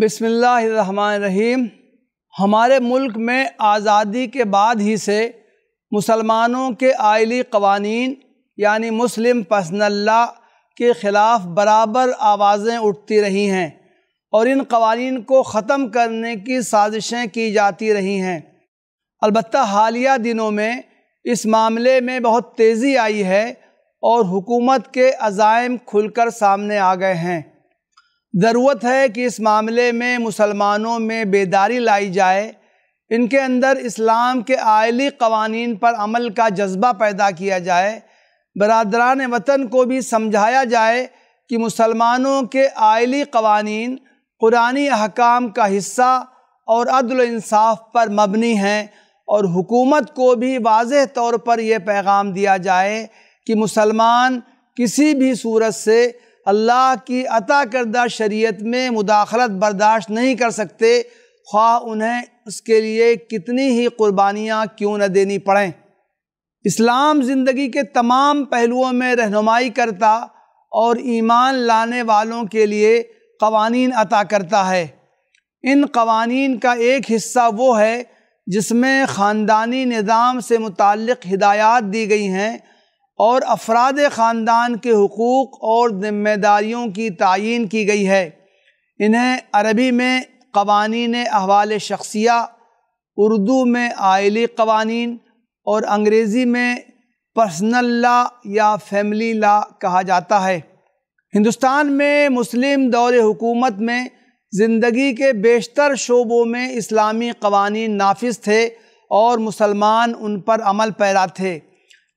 बिसमीम हमारे मुल्क में आज़ादी के बाद ही से मुसलमानों के आयली कवानीन यानी मुस्लिम पसनल्ला के ख़िलाफ़ बराबर आवाज़ें उठती रही हैं और इन कवानीन को ख़त्म करने की साजिशें की जाती रही हैं अलबत् हालिया दिनों में इस मामले में बहुत तेज़ी आई है और हुकूमत के अजायम खुलकर सामने आ गए हैं ज़रूरत है कि इस मामले में मुसलमानों में बेदारी लाई जाए इनके अंदर इस्लाम के आयली कवानीन पर अमल का जज्बा पैदा किया जाए बरदरान वतन को भी समझाया जाए कि मुसलमानों के आयली कवानीन कुरानी अहकाम का हिस्सा और अदल इंसाफ पर मबनी हैं और हुकूमत को भी वाज तौर पर यह पैगाम दिया जाए कि मुसलमान किसी भी सूरत से अल्लाह की अता करदा शरीयत में मुदाखलत बर्दाश्त नहीं कर सकते ख्वा उन्हें उसके लिए कितनी ही कुर्बानियाँ क्यों न देनी पड़ें इस्लाम ज़िंदगी के तमाम पहलुओं में रहनुमाई करता और ईमान लाने वालों के लिए कवानीन अता करता है इन कवानीन का एक हिस्सा वो है जिसमें ख़ानदानी निज़ाम से मुतक़ हिदायत दी गई हैं और अफराद ख़ानदान के हकूक़ और ज़िम्मेदारियों की तयन की गई है इन्हें अरबी में कवानीन अहवाल शख्सिया उर्दू में आयली कवानीन और अंग्रेज़ी में पर्सनल ला या फैमिली ला कहा जाता है हिंदुस्तान में मुस्लिम दौर हुकूमत में ज़िंदगी के बेशतर शोबों में इस्लामी कवानी नाफिज थे और मुसलमान उन पर अमल पैरा थे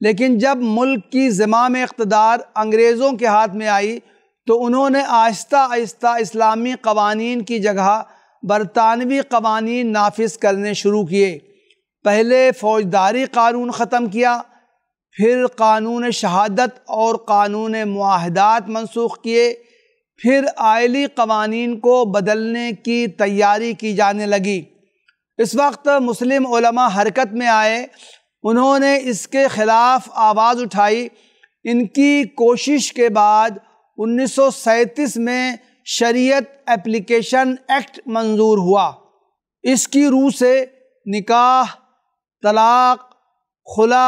लेकिन जब मुल्क की जमाम इकतदार अंग्रेज़ों के हाथ में आई तो उन्होंने आहिस्ता आहिस्ता इस्लामी कवानीन की जगह बरतानवी कवानीन नाफिज करने शुरू किए पहले फौजदारी कानून ख़त्म किया फिर कानून शहादत और कानून माहदात मनसूख किए फिर आयली कवानीन को बदलने की तैयारी की जाने लगी इस वक्त मुस्लिम हरकत में आए उन्होंने इसके खिलाफ आवाज़ उठाई इनकी कोशिश के बाद 1937 में शरीयत एप्लीकेशन एक्ट मंजूर हुआ इसकी रूह से निकाह तलाक खुला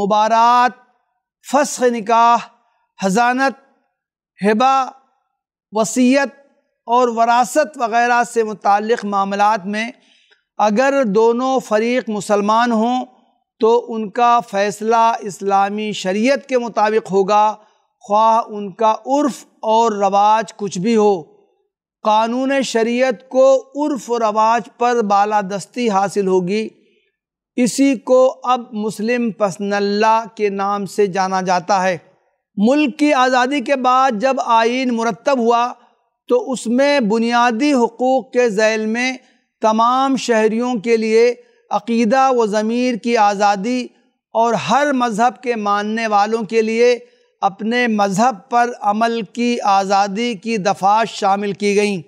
मुबारात फस्ख निकाह हजानत हिबा वसीयत और वरासत वगैरह से मुतक़ मामलात में अगर दोनों फरीक मुसलमान हों तो उनका फ़ैसला इस्लामी शरीयत के मुताबिक होगा ख्वाह उनका उर्फ़ और रवाज कुछ भी हो कानून शरीयत को उर्फ़ रवाज पर बालादस्ती हासिल होगी इसी को अब मुस्लिम पसनल्ला के नाम से जाना जाता है मुल्क की आज़ादी के बाद जब आइन मुरतब हुआ तो उसमें बुनियादी हकूक़ के जैल में तमाम शहरीों के लिए अकीदा व ज़मीर की आज़ादी और हर मज़हब के मानने वालों के लिए अपने मज़हब पर अमल की आज़ादी की दफ़ात शामिल की गईं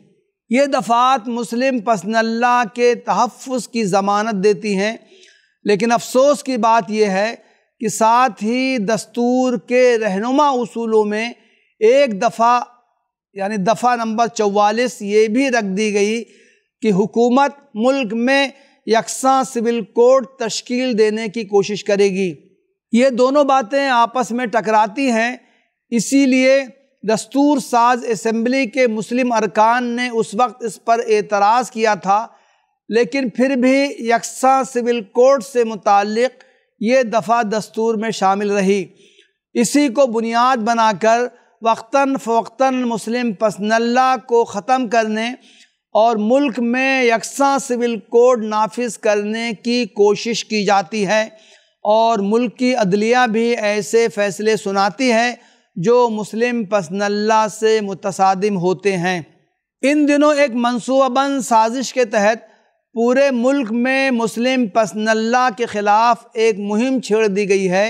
ये दफ़ात मुस्लिम पसनल्ला के तहफ़ की ज़मानत देती हैं लेकिन अफसोस की बात यह है कि साथ ही दस्तूर के रहनुमा असूलों में एक दफ़ा यानी दफ़ा नंबर चवालिस ये भी रख दी गई कि हुकूमत मुल्क में यकसा सिविल कोड तश्कील देने की कोशिश करेगी ये दोनों बातें आपस में टकराती हैं इसीलिए दस्तूर साज असम्बली के मुस्लिम अरकान ने उस वक्त इस पर एतराज़ किया था लेकिन फिर भी यकसा सिविल कोड से मुतक़ ये दफ़ा दस्तूर में शामिल रही इसी को बुनियाद बनाकर वक्ता फ़वक्ता मुस्लिम पसनल्ला को ख़त्म करने और मुल्क में यकसा सिविल कोड नाफिज करने की कोशिश की जाती है और मुल्क की अदलिया भी ऐसे फ़ैसले सुनाती है जो मुस्लिम पसनल्ला से मुतसादिम होते हैं इन दिनों एक मनसूबाबंद साजिश के तहत पूरे मुल्क में मुस्लिम पसनल्ला के ख़िलाफ़ एक मुहिम छेड़ दी गई है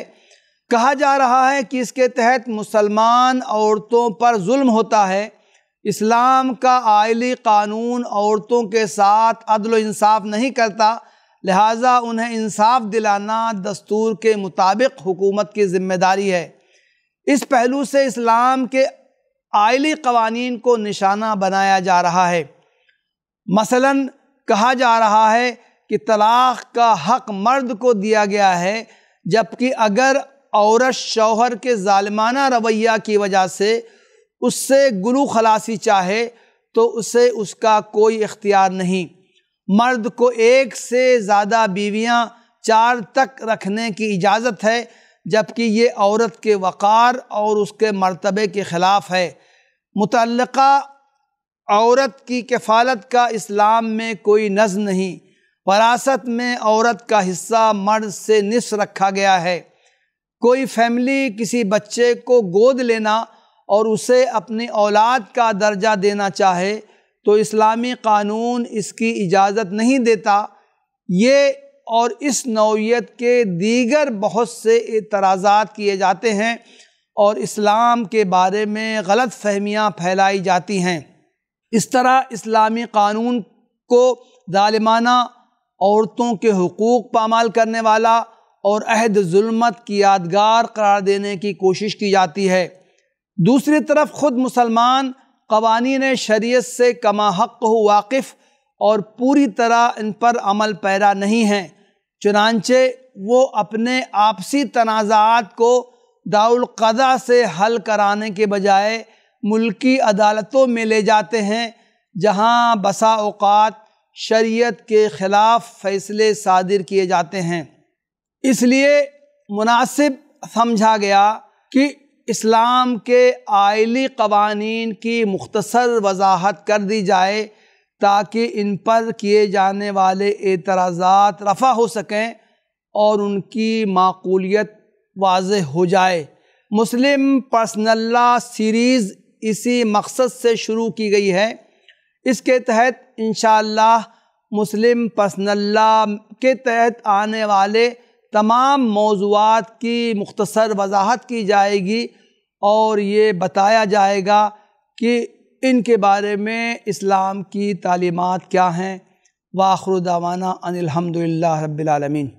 कहा जा रहा है कि इसके तहत मुसलमान औरतों पर जुल्म होता है इस्लाम का आयली कानून औरतों के साथ अदल इंसाफ नहीं करता लिहाजा उन्हें इंसाफ दिलाना दस्तूर के मुताबिक हुकूमत की जिम्मेदारी है इस पहलू से इस्लाम के आयली कवानीन को निशाना बनाया जा रहा है मसलन कहा जा रहा है कि तलाक़ का हक मर्द को दिया गया है जबकि अगर औरत शौहर के ालमाना रवैया की वजह से उससे गुरु खलासी चाहे तो उसे उसका कोई इख्तियार नहीं मर्द को एक से ज़्यादा बीवियां चार तक रखने की इजाज़त है जबकि ये औरत के वक़ार और उसके मर्तबे के ख़िलाफ़ है मुतल औरत की कफ़ालत का इस्लाम में कोई नज़ नहीं वरासत में औरत का हिस्सा मर्द से निस रखा गया है कोई फैमिली किसी बच्चे को गोद लेना और उसे अपनी औलाद का दर्जा देना चाहे तो इस्लामी कानून इसकी इजाज़त नहीं देता ये और इस नौीयत के दीगर बहुत से इतराज़ात किए जाते हैं और इस्लाम के बारे में गलत फहमियाँ फैलाई जाती हैं इस तरह इस्लामी कानून को ालमाना औरतों के हकूक़ पामाल करने वाला और अहद जुल्मत की यादगार करार देने की कोशिश की जाती है दूसरी तरफ ख़ुद मुसलमान कवानीन शरीयत से कमा हक़ हो वाकिफ़ और पूरी तरह इन पर अमल पैरा नहीं हैं चुनानचे वो अपने आपसी तनाज़ात को दाउलकदा से हल कराने के बजाय मुल्की अदालतों में ले जाते हैं जहां बसा अवकात शरीयत के ख़िलाफ़ फ़ैसले सादिर किए जाते हैं इसलिए मुनासिब समझा गया कि इस्लाम के आयली कवानीन की मुख्तसर वजाहत कर दी जाए ताकि इन पर किए जाने वाले एतराज़ात रफ़ा हो सकें और उनकी माकूलियत वाज हो जाए मुस्लिम पर्सनल्ला सीरीज़ इसी मकसद से शुरू की गई है इसके तहत इन मुस्लिम पर्सनल्ला के तहत आने वाले तमाम मौजूद की मुख्तसर वजाहत की जाएगी और ये बताया जाएगा कि इनके बारे में इस्लाम की तालीमत क्या हैं वाखरुदावाना अनिलहमदिल्ला रबालमीन